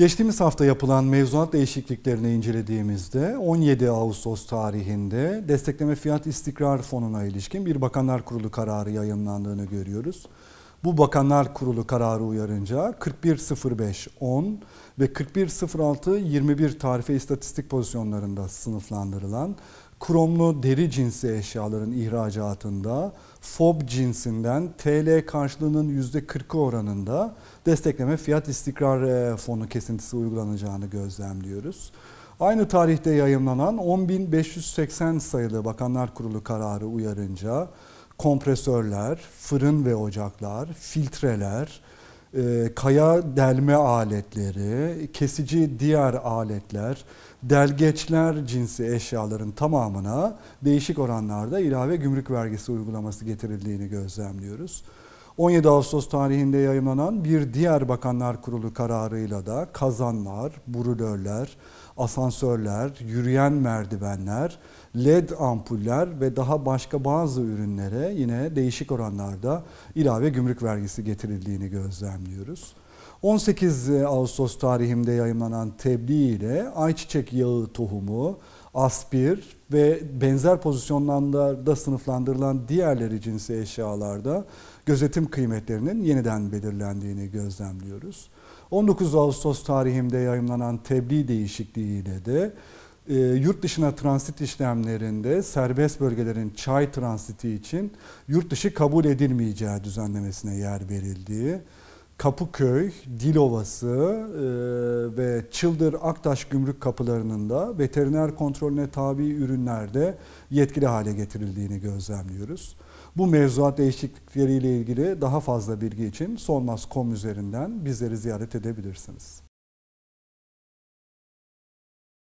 Geçtiğimiz hafta yapılan mevzuat değişikliklerini incelediğimizde 17 Ağustos tarihinde destekleme fiyat istikrar fonuna ilişkin bir bakanlar kurulu kararı yayınlandığını görüyoruz. Bu bakanlar kurulu kararı uyarınca 41.05.10 ve 41.06.21 tarife istatistik pozisyonlarında sınıflandırılan kromlu deri cinsi eşyaların ihracatında FOB cinsinden TL karşılığının %40'ı oranında destekleme fiyat istikrar e, fonu kesintisi uygulanacağını gözlemliyoruz. Aynı tarihte yayınlanan 10.580 sayılı Bakanlar Kurulu kararı uyarınca kompresörler, fırın ve ocaklar, filtreler, e, kaya delme aletleri, kesici diğer aletler, delgeçler cinsi eşyaların tamamına değişik oranlarda ilave gümrük vergisi uygulaması getirildiğini gözlemliyoruz. 17 Ağustos tarihinde yayınlanan bir diğer Bakanlar Kurulu kararıyla da kazanlar, brülörler, asansörler, yürüyen merdivenler, led ampuller ve daha başka bazı ürünlere yine değişik oranlarda ilave gümrük vergisi getirildiğini gözlemliyoruz. 18 e, Ağustos tarihimde yayınlanan tebliğ ile ayçiçek yağı tohumu, aspir ve benzer pozisyonlarda sınıflandırılan diğerleri cinsi eşyalarda gözetim kıymetlerinin yeniden belirlendiğini gözlemliyoruz. 19 Ağustos tarihinde yayınlanan tebliğ değişikliği ile de e, yurt dışına transit işlemlerinde serbest bölgelerin çay transiti için yurt dışı kabul edilmeyeceği düzenlemesine yer verildiği, Kapıköy, Dilovası e, ve Çıldır Aktaş gümrük kapılarının da veteriner kontrolüne tabi ürünlerde yetkili hale getirildiğini gözlemliyoruz. Bu mevzuat değişiklikleriyle ilgili daha fazla bilgi için sonmazcom üzerinden bizleri ziyaret edebilirsiniz.